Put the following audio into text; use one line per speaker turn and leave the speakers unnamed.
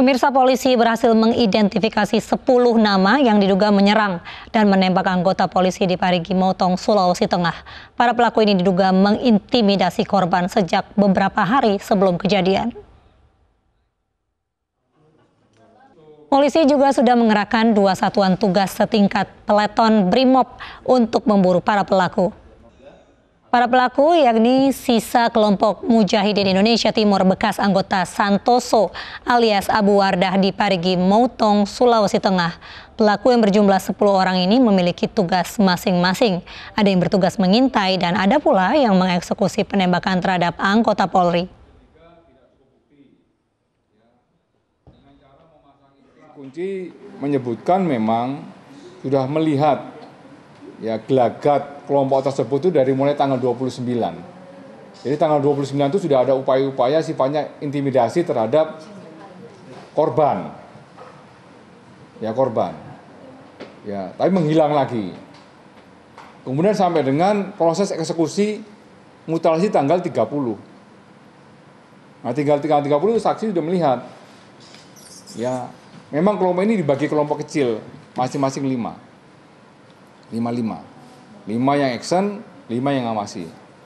Pemirsa polisi berhasil mengidentifikasi 10 nama yang diduga menyerang dan menembak anggota polisi di Parigi Motong, Sulawesi Tengah. Para pelaku ini diduga mengintimidasi korban sejak beberapa hari sebelum kejadian. Polisi juga sudah mengerahkan dua satuan tugas setingkat peleton BRIMOB untuk memburu para pelaku. Para pelaku yakni sisa kelompok Mujahidin Indonesia Timur bekas anggota Santoso alias Abu Wardah di Parigi Moutong, Sulawesi Tengah. Pelaku yang berjumlah 10 orang ini memiliki tugas masing-masing. Ada yang bertugas mengintai dan ada pula yang mengeksekusi penembakan terhadap anggota Polri.
Kunci menyebutkan memang sudah melihat ya gelagat kelompok tersebut itu dari mulai tanggal 29. Jadi tanggal 29 itu sudah ada upaya-upaya sifatnya intimidasi terhadap korban. Ya korban. Ya, tapi menghilang lagi. Kemudian sampai dengan proses eksekusi mutilasi tanggal 30. Nah, tinggal tanggal 30 saksi sudah melihat. Ya, memang kelompok ini dibagi kelompok kecil, masing-masing lima. -masing 55. 5 yang action, 5 yang ngawasi.